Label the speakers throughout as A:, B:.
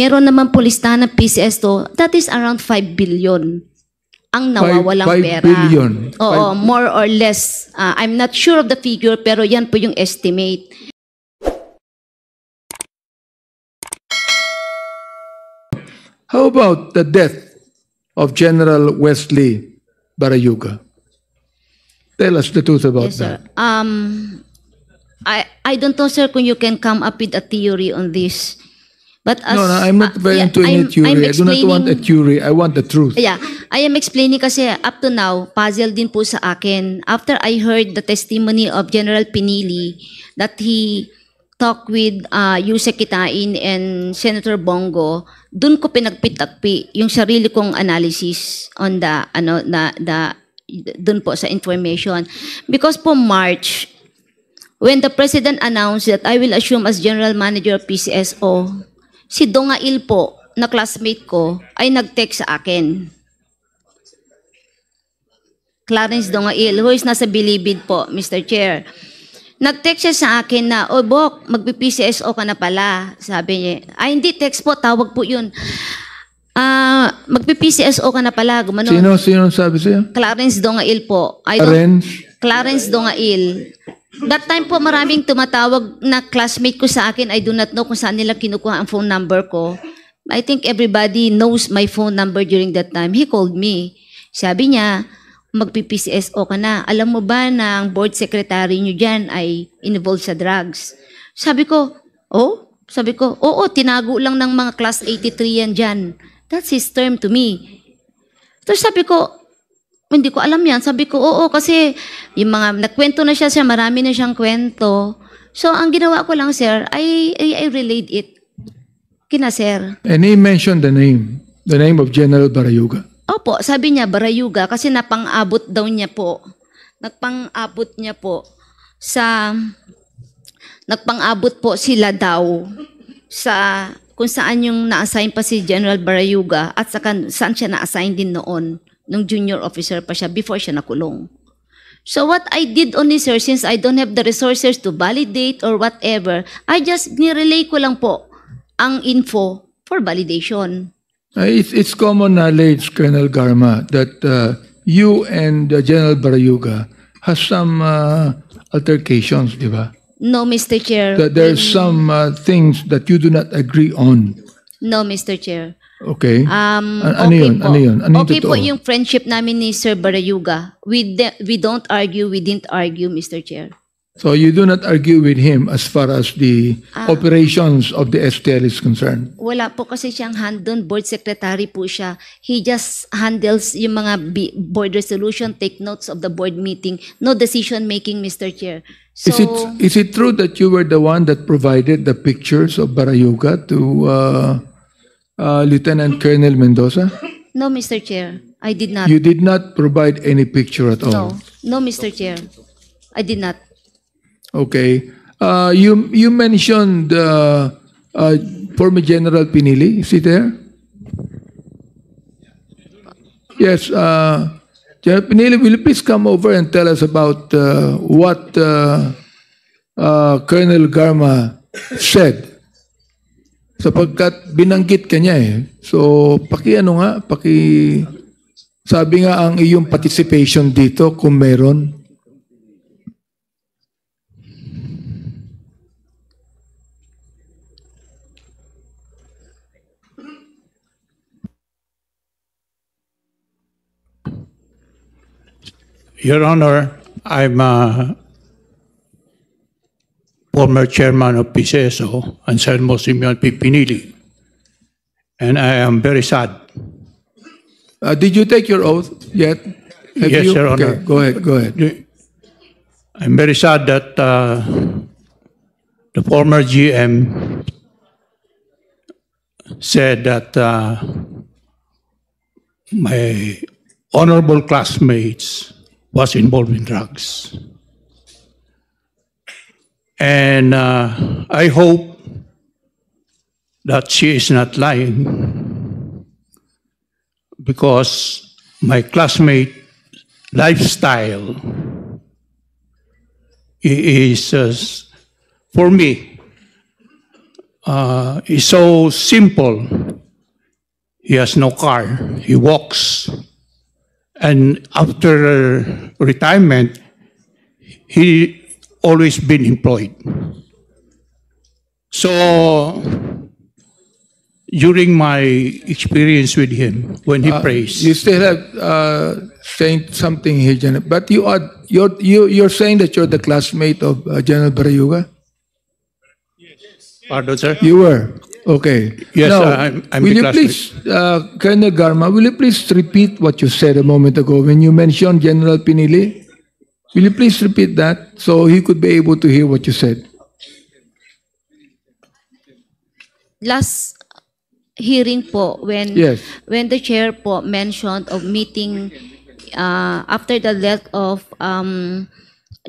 A: Meron naman po listahan ng PCS to, that is around 5 billion ang nawawalang Five- five pera. billion. Oo, Five- more or less. Ah, I'm not sure of the figure pero yan po yung estimate.
B: How about the death of General Wesley Barayuga? Tell us the truth about Yes, that.
A: Um, I, I don't know, sir, kung you can come up with a theory on this. But as, no, no, I'm not very uh, yeah, into any I'm, theory. I'm I do not want a
B: theory. I want the truth. Yeah,
A: I am explaining kasi up to now, puzzle din po sa akin. After I heard the testimony of General Pinili that he talked with uh, Yuse Kitain and Senator Bongo, dun ko pinagpitakpi yung sarili kong analysis on the, ano, na, the, dun po sa information. Because po March, when the President announced that I will assume as General Manager of PCSO, si Dongail Ilpo na classmate ko, ay nag-text sa akin. Clarence Dongail, who is nasa Bilibid po, Mr. Chair. Nag-text siya sa akin na, o Bok, magpi-PCSO ka na pala. Sabi niya, ay hindi, text po, tawag po yun. Ah, uh, magpi-PCSO ka na pala. Gumano. Sino,
B: sino sabi sa'yo?
A: Clarence Dongail po. I Clarence? Clarence Dongail. That time po maraming tumatawag na classmate ko sa akin. I do not know kung saan nila kinukuha ang phone number ko. I think everybody knows my phone number during that time. He called me. Sabi niya, magpi-PCSO ka na. Alam mo ba na ang board secretary niyo dyan ay involved sa drugs? Sabi ko, oh? Sabi ko, oo, tinago lang ng mga class 83 yan dyan. That's his term to me. Tapos sabi ko, hindi ko alam yan. Sabi ko, oo, kasi yung mga nagkwento na siya, siya, marami na siyang kwento. So, ang ginawa ko lang, sir, ay, ay, I relayed it kina sir.
B: And he mentioned the name, the name of General Barayuga.
A: Opo, sabi niya Barayuga kasi napang-abot daw niya po. Nagpang-abot niya po sa nagpang-abot po sila daw sa kung saan yung na-assign pa si General Barayuga at sa, saan siya na-assign din noon. Nung junior officer pa siya before siya nakulong. So what I did on sir, since I don't have the resources to validate or whatever, I just nirelay ko lang po ang info for validation.
B: Uh, it's, it's common knowledge, Colonel Garma, that uh, you and uh, General Barayuga has some uh, altercations, di ba?
A: No, Mr. Chair. That there's
B: mm. some uh, things that you do not agree on.
A: No, Mr. Chair.
B: Okay. Um, ano okay yun? po. Ano yun? Ano yung okay po yung
A: friendship namin ni Sir Barayuga. We, de- we don't argue, we didn't argue, Mr. Chair.
B: So you do not argue with him as far as the ah. operations of the STL is concerned.
A: Wala po kasi siyang hand doon. Board secretary po siya. He just handles yung mga bi- board resolution, take notes of the board meeting. No decision making, Mr. Chair. So, Is it
B: is it true that you were the one that provided the pictures of Barayuga to uh, uh, Lieutenant Colonel Mendoza?
A: No, Mr. Chair. I did not. You
B: did not provide any picture at all? No,
A: no, Mr. Chair. I did not.
B: Okay. Uh, you, you mentioned uh, uh, former General Pinili. Is he there? Yes. Uh, General Pinili, will you please come over and tell us about uh, what uh, uh, Colonel Garma said? Sapagkat binanggit kanya eh. So, paki ano nga, paki... Sabi nga ang iyong participation dito kung meron.
C: Your Honor, I'm uh, former chairman of PCSO, Anselmo Simeon Pipinili. And I am very sad. Uh, did you take your oath yet? Have yes, you? Your okay, Honor. Go ahead, go ahead. I'm very sad that uh, the former GM said that uh, my honorable classmates was involved in drugs. And uh, I hope that she is not lying because my classmate lifestyle is, uh, for me, uh, is so simple. He has no car, he walks. And after retirement, he always been employed. So during my experience with him, when he uh, prays, you still have uh,
B: saying something here, General. But you are you're you, you're saying that you're the classmate of uh, General Barayuga.
C: Yes. Pardon, sir. You were.
B: Okay. Yes, now, I'm, I'm will you classmate. please, uh, Colonel Garma, will you please repeat what you said a moment ago when you mentioned General Pinili? Will you please repeat that so he could be able to hear what you said?
A: Last hearing po when yes. when the chair po mentioned of meeting uh, after the death of um,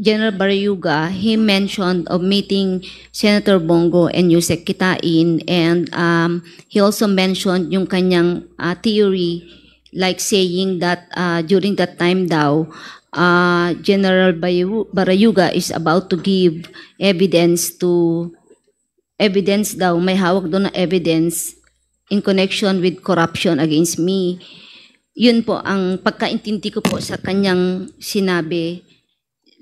A: General Bariuga, he mentioned of meeting Senator Bongo and Yusek Kitain and um, he also mentioned yung kanyang uh, theory like saying that uh, during that time daw, uh, General Barayuga is about to give evidence to, evidence daw, may hawak doon na evidence in connection with corruption against me. Yun po ang pagkaintindi ko po sa kanyang sinabi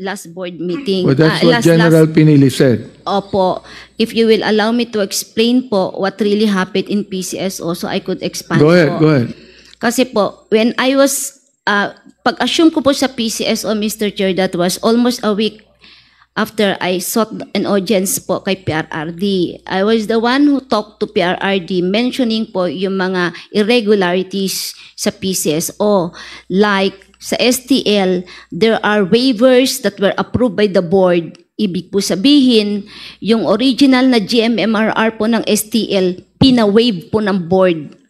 A: last board meeting. Well, that's uh, what last, General last,
B: Pinili said.
A: Opo. If you will allow me to explain po what really happened in PCSO so I could expand Go ahead, po. go ahead. Kasi po, when I was, uh, pag-assume ko po sa PCSO, Mr. Chair, that was almost a week after I sought an audience po kay PRRD. I was the one who talked to PRRD mentioning po yung mga irregularities sa PCSO. Like sa STL, there are waivers that were approved by the board. Ibig po sabihin, yung original na GMMRR po ng STL, pina-waive po ng board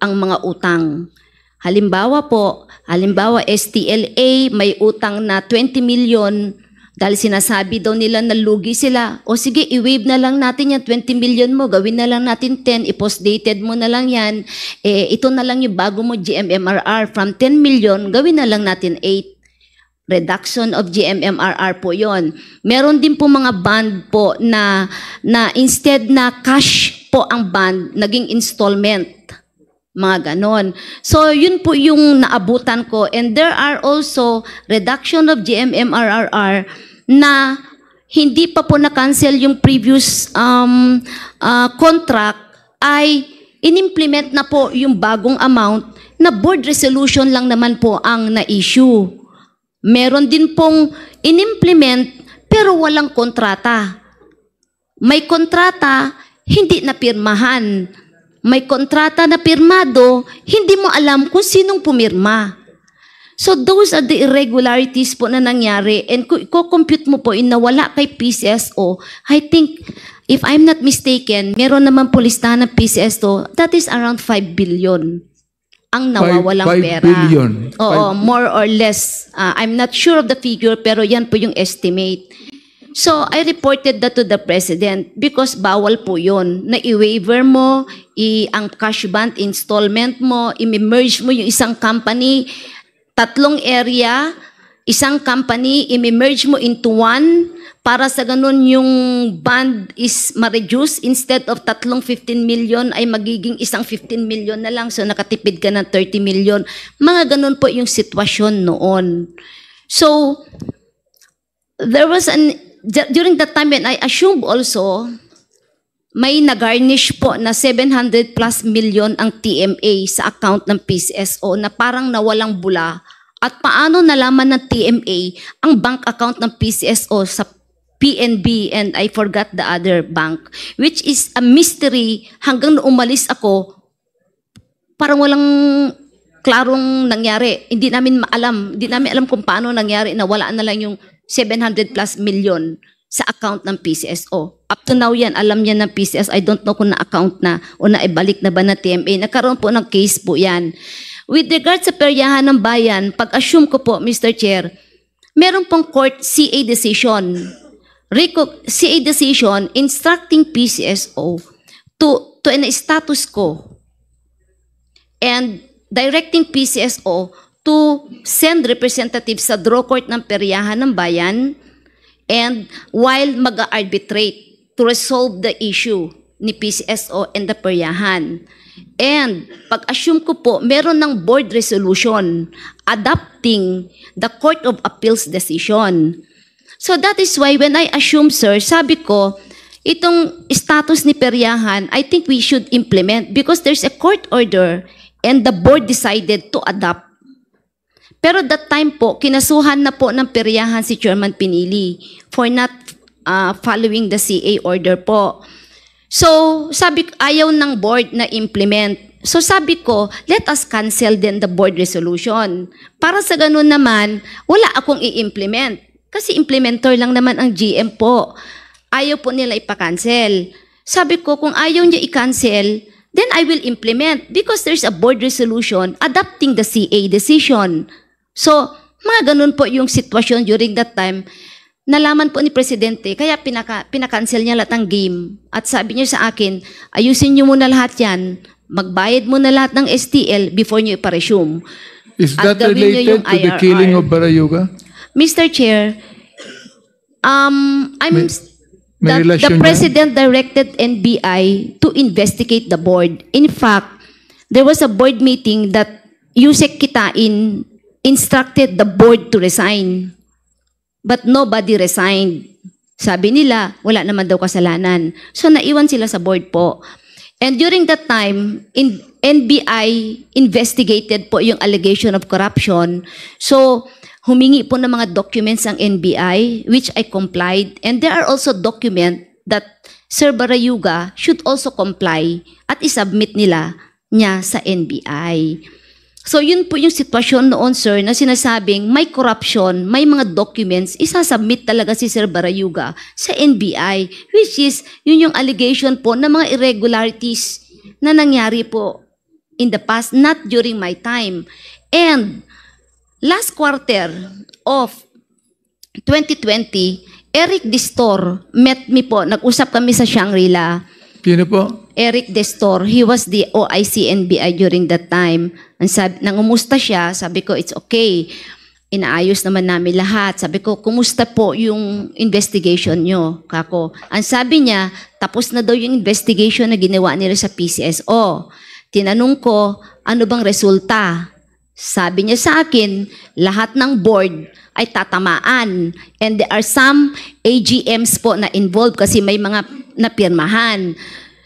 A: ang mga utang. Halimbawa po, halimbawa STLA may utang na 20 million dahil sinasabi daw nila na lugi sila. O sige, i-wave na lang natin yan, 20 million mo, gawin na lang natin 10, i-post-dated mo na lang yan. Eh, ito na lang yung bago mo GMMRR. From 10 million, gawin na lang natin 8. Reduction of GMMRR po yon. Meron din po mga bond po na, na instead na cash po ang bond, naging installment mga ganon. So, yun po yung naabutan ko. And there are also reduction of GMMRRR na hindi pa po na-cancel yung previous um, uh, contract ay inimplement na po yung bagong amount na board resolution lang naman po ang na-issue. Meron din pong inimplement pero walang kontrata. May kontrata, hindi napirmahan may kontrata na pirmado, hindi mo alam kung sinong pumirma. So those are the irregularities po na nangyari and kung i-compute mo po in nawala kay PCSO, I think if I'm not mistaken, meron naman po listahan ng PCSO, that is around 5 billion ang nawawalang five, five pera. Billion. Oo, five. more or less. Uh, I'm not sure of the figure pero yan po yung estimate. So, I reported that to the president because bawal po yun na i-waiver mo, i ang cash bond installment mo, i-merge mo yung isang company, tatlong area, isang company, i-merge mo into one para sa ganun yung bond is ma-reduce instead of tatlong 15 million ay magiging isang 15 million na lang so nakatipid ka ng 30 million. Mga ganun po yung sitwasyon noon. So, there was an during that time, and I assume also, may nagarnish po na 700 plus million ang TMA sa account ng PCSO na parang nawalang bula. At paano nalaman ng TMA ang bank account ng PCSO sa PNB and I forgot the other bank, which is a mystery hanggang umalis ako, parang walang klarong nangyari. Hindi namin maalam. Hindi namin alam kung paano nangyari na wala na lang yung 700 plus million sa account ng PCSO. Up to now yan, alam niya ng PCS, I don't know kung na-account na o naibalik na ba na TMA. Nagkaroon po ng case po yan. With regard sa peryahan ng bayan, pag-assume ko po, Mr. Chair, meron pong court CA decision. Rico, CA decision instructing PCSO to, to an status quo and directing PCSO to send representatives sa draw court ng peryahan ng bayan and while mag-arbitrate to resolve the issue ni PCSO and the peryahan. And pag-assume ko po, meron ng board resolution adapting the Court of Appeals decision. So that is why when I assume, sir, sabi ko, itong status ni Peryahan, I think we should implement because there's a court order and the board decided to adapt pero that time po, kinasuhan na po ng peryahan si Chairman Pinili for not uh, following the CA order po. So, sabi ayaw ng board na implement. So sabi ko, let us cancel then the board resolution. Para sa ganun naman, wala akong i-implement. Kasi implementer lang naman ang GM po. Ayaw po nila ipa-cancel. Sabi ko, kung ayaw niya i-cancel, then I will implement because there's a board resolution adopting the CA decision. So, mga ganun po yung sitwasyon during that time. Nalaman po ni Presidente, kaya pinaka, pinakancel niya lahat ng game. At sabi niya sa akin, ayusin niyo muna lahat yan, magbayad muna lahat ng STL before niyo iparesume.
B: Is that related to the killing of Barayuga?
A: Mr. Chair, um, I'm...
B: May, that the President
A: directed NBI to investigate the board. In fact, there was a board meeting that Yusek Kitain instructed the board to resign. But nobody resigned. Sabi nila, wala naman daw kasalanan. So naiwan sila sa board po. And during that time, in NBI investigated po yung allegation of corruption. So humingi po ng mga documents ang NBI, which I complied. And there are also document that Sir Barayuga should also comply at isubmit nila niya sa NBI. So yun po yung sitwasyon noon sir na sinasabing may corruption, may mga documents, isasubmit talaga si Sir Barayuga sa NBI which is yun yung allegation po ng mga irregularities na nangyari po in the past, not during my time. And last quarter of 2020, Eric Distor met me po, nag-usap kami sa Shangri-La.
B: Sino po?
A: Eric Destor, he was the OIC NBI during that time. Ang sabi, nang umusta siya, sabi ko, it's okay. Inaayos naman namin lahat. Sabi ko, kumusta po yung investigation nyo, kako? Ang sabi niya, tapos na daw yung investigation na ginawa nila sa PCSO. Tinanong ko, ano bang resulta? Sabi niya sa akin, lahat ng board ay tatamaan. And there are some AGMs po na involved kasi may mga napirmahan.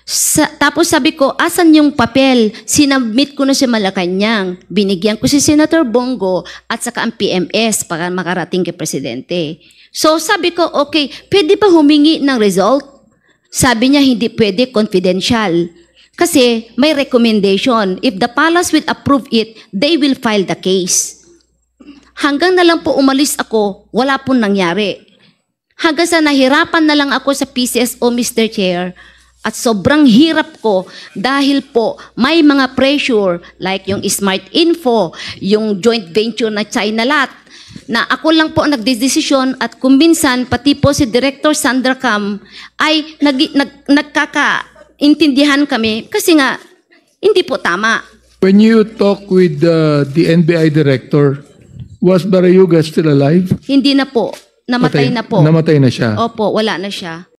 A: Sa, tapos sabi ko, asan yung papel? Sinabmit ko na si Malacanang. Binigyan ko si Senator Bongo at saka ang PMS para makarating kay Presidente. So sabi ko, okay, pwede pa humingi ng result? Sabi niya, hindi pwede, confidential. Kasi may recommendation. If the palace will approve it, they will file the case. Hanggang na lang po umalis ako, wala pong nangyari. Hanggang sa nahirapan na lang ako sa PCSO, Mr. Chair, at sobrang hirap ko dahil po may mga pressure like yung Smart Info, yung joint venture na China Lat, na ako lang po ang nagdesisyon at kumbinsan pati po si Director Sandra Cam ay nag, nag, nagkakaintindihan kami kasi nga hindi po tama.
B: When you talk with uh, the NBI Director, was Barayuga still alive?
A: Hindi na po. Namatay Patay, na po.
B: Namatay na siya?
A: Opo, wala na siya.